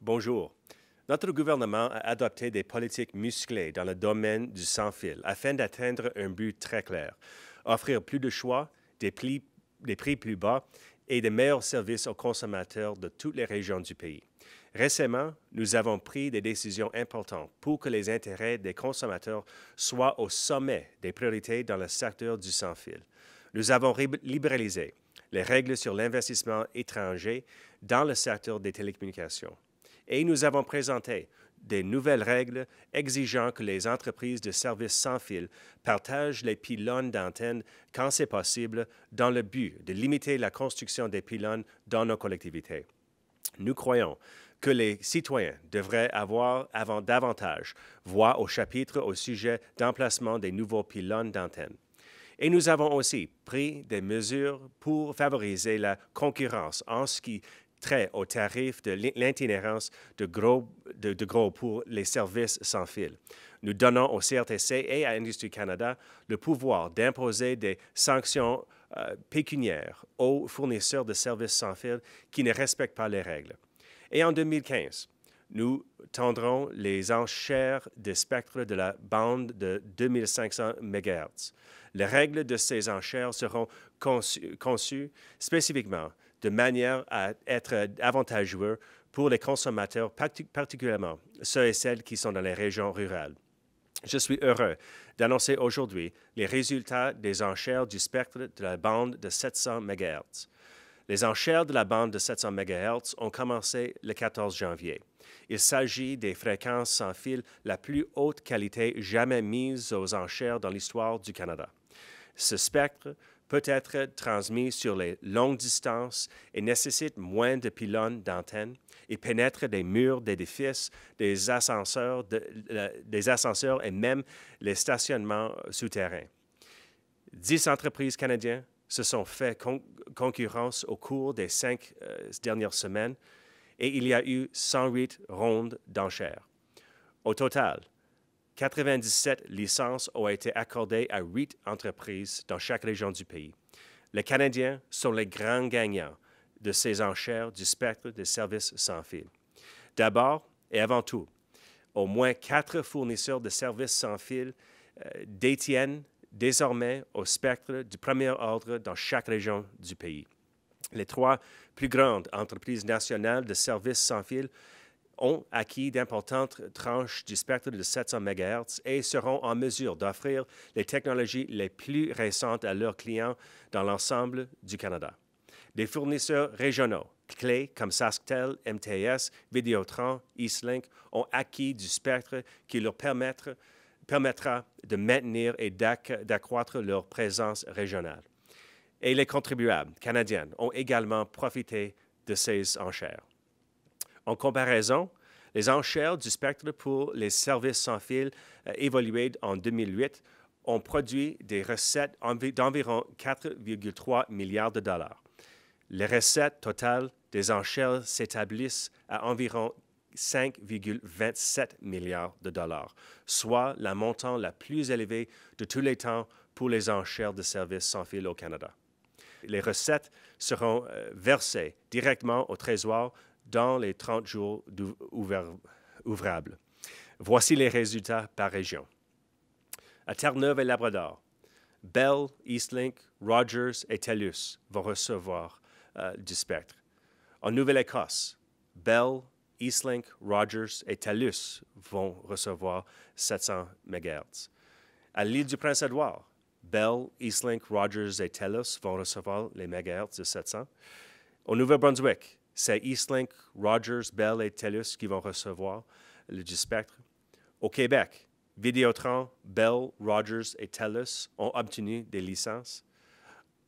Bonjour. Notre gouvernement a adopté des politiques musclées dans le domaine du sans-fil afin d'atteindre un but très clair, offrir plus de choix, des, prix plus bas et des meilleurs services aux consommateurs de toutes les régions du pays. Récemment, nous avons pris des décisions importantes pour que les intérêts des consommateurs soient au sommet des priorités dans le secteur du sans-fil. Nous avons libéralisé les règles sur l'investissement étranger dans le secteur des télécommunications et nous avons présenté des nouvelles règles exigeant que les entreprises de services sans fil partagent les pylônes d'antenne quand c'est possible dans le but de limiter la construction des pylônes dans nos collectivités. Nous croyons que les citoyens devraient avoir avant davantage voix au chapitre au sujet d'emplacement des nouveaux pylônes d'antenne. Et nous avons aussi pris des mesures pour favoriser la concurrence en ce qui trait au tarif de l'itinérance de gros, de, gros pour les services sans fil. Nous donnons au CRTC et à Industrie Canada le pouvoir d'imposer des sanctions euh, pécuniaires aux fournisseurs de services sans fil qui ne respectent pas les règles. Et en 2015, nous tendrons les enchères des spectres de la bande de 2500 MHz. Les règles de ces enchères seront conçues spécifiquement de manière à être euh, avantageux pour les consommateurs, particulièrement ceux et celles qui sont dans les régions rurales. Je suis heureux d'annoncer aujourd'hui les résultats des enchères du spectre de la bande de 700 MHz. Les enchères de la bande de 700 MHz ont commencé le 14 janvier. Il s'agit des fréquences sans fil la plus haute qualité jamais mise aux enchères dans l'histoire du Canada. Ce spectre peut être transmis sur les longues distances et nécessite moins de pylônes d'antenne et pénètre des murs d'édifices, des ascenseurs, des ascenseurs et même les stationnements souterrains. Dix entreprises canadiennes se sont fait concurrence au cours des cinq euh, dernières semaines et il y a eu 108 rondes d'enchères. Au total, 97 licences ont été accordées à huit entreprises dans chaque région du pays. Les Canadiens sont les grands gagnants de ces enchères du spectre des services sans fil. D'abord et avant tout, au moins quatre fournisseurs de services sans fil euh, détiennent désormais au spectre du premier ordre dans chaque région du pays. Les trois plus grandes entreprises nationales de services sans fil ont acquis d'importantes tranches du spectre de 700 MHz et seront en mesure d'offrir les technologies les plus récentes à leurs clients dans l'ensemble du Canada. Des fournisseurs régionaux clés comme SaskTel, MTS, Videotron, Eastlink ont acquis du spectre qui leur permettra de maintenir et d'accroître leur présence régionale. Et les contribuables canadiens ont également profité de ces enchères. En comparaison, les enchères du spectre pour les services sans fil euh, évoluées en 2008 ont produit des recettes d'environ 4,3 milliards de dollars. Les recettes totales des enchères s'établissent à environ 5,27 milliards de dollars, soit la montant la plus élevée de tous les temps pour les enchères de services sans fil au Canada. Les recettes seront euh, versées directement au Trésor dans les 30 jours ouvrables. Voici les résultats par région. À Terre-Neuve et Labrador, Bell, Eastlink, Rogers et TELUS vont recevoir euh, du spectre. En Nouvelle-Écosse, Bell, Eastlink, Rogers et TELUS vont recevoir 700 MHz. À l'île du Prince-Édouard, Bell, Eastlink, Rogers et TELUS vont recevoir les MHz de 700. Au Nouveau-Brunswick, c'est Eastlink, Rogers, Bell et TELUS qui vont recevoir le, dispectre. spectre. Au Québec, Vidéotron, Bell, Rogers et TELUS ont obtenu des licences.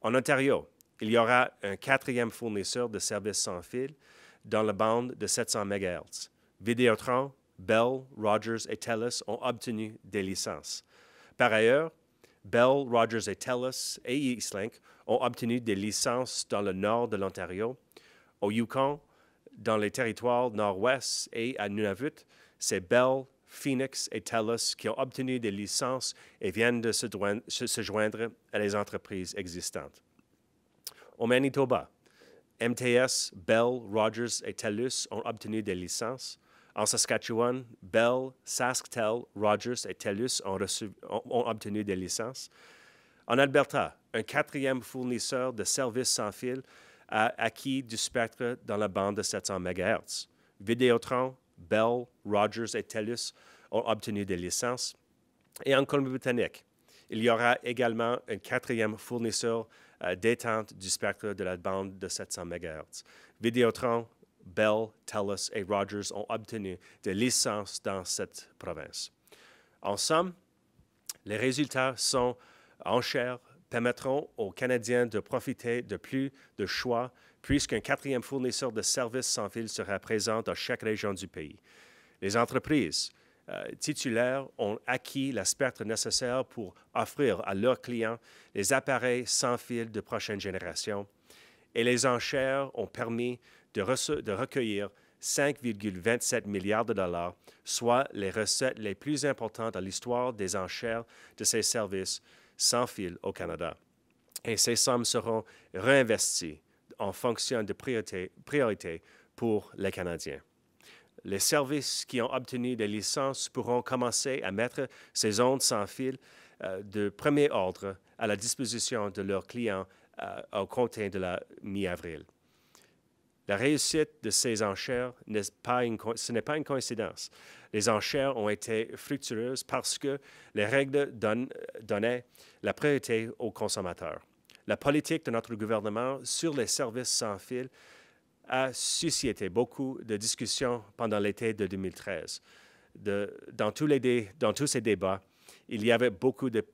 En Ontario, il y aura un quatrième fournisseur de services sans fil dans la bande de 700 MHz. Vidéotron, Bell, Rogers et TELUS ont obtenu des licences. Par ailleurs, Bell, Rogers et TELUS et Eastlink ont obtenu des licences dans le nord de l'Ontario au Yukon, dans les territoires nord-ouest et à Nunavut, c'est Bell, Phoenix et TELUS qui ont obtenu des licences et viennent de se, joindre à les entreprises existantes. Au Manitoba, MTS, Bell, Rogers et TELUS ont obtenu des licences. En Saskatchewan, Bell, SaskTel, Rogers et TELUS ont obtenu des licences. En Alberta, un quatrième fournisseur de services sans fil a acquis du spectre dans la bande de 700 MHz. Vidéotron, Bell, Rogers et TELUS ont obtenu des licences. Et en Colombie-Britannique, il y aura également un quatrième fournisseur euh, détente du spectre de la bande de 700 MHz. Vidéotron, Bell, TELUS et Rogers ont obtenu des licences dans cette province. En somme, les résultats sont en permettront aux Canadiens de profiter de plus de choix puisqu'un quatrième fournisseur de services sans fil sera présent dans chaque région du pays. Les entreprises euh, titulaires ont acquis la spectre nécessaire pour offrir à leurs clients les appareils sans fil de prochaine génération et les enchères ont permis de, de recueillir 5,27 milliards de dollars, soit les recettes les plus importantes dans l'histoire des enchères de ces services sans fil au Canada. Et ces sommes seront réinvesties en fonction de priorités priorité pour les Canadiens. Les services qui ont obtenu des licences pourront commencer à mettre ces ondes sans fil euh, de premier ordre à la disposition de leurs clients euh, au compte de la mi-avril. La réussite de ces enchères n'est pas une, ce n'est pas une coïncidence. Les enchères ont été fructueuses parce que les règles donnaient la priorité aux consommateurs. La politique de notre gouvernement sur les services sans fil a suscité beaucoup de discussions pendant l'été de 2013. dans tous ces débats, il y avait beaucoup de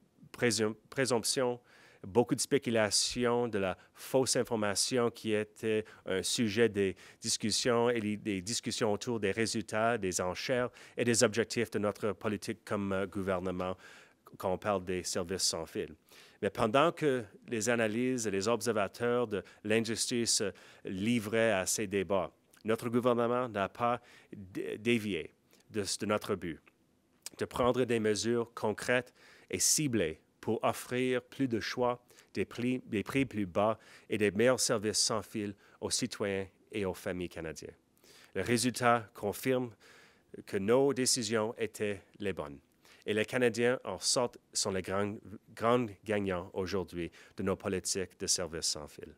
présomptions beaucoup de spéculations, de la fausse information qui était un sujet des discussions et des discussions autour des résultats, des enchères et des objectifs de notre politique comme euh, gouvernement quand on parle des services sans fil. Mais pendant que les analyses et les observateurs de l'industrie livraient à ces débats, notre gouvernement n'a pas dévié de notre but de prendre des mesures concrètes et ciblées pour offrir plus de choix, des prix, des prix plus bas et des meilleurs services sans fil aux citoyens et aux familles canadiennes. Le résultat confirme que nos décisions étaient les bonnes. Et les Canadiens en sorte sont les grands, grands gagnants aujourd'hui de nos politiques de services sans fil.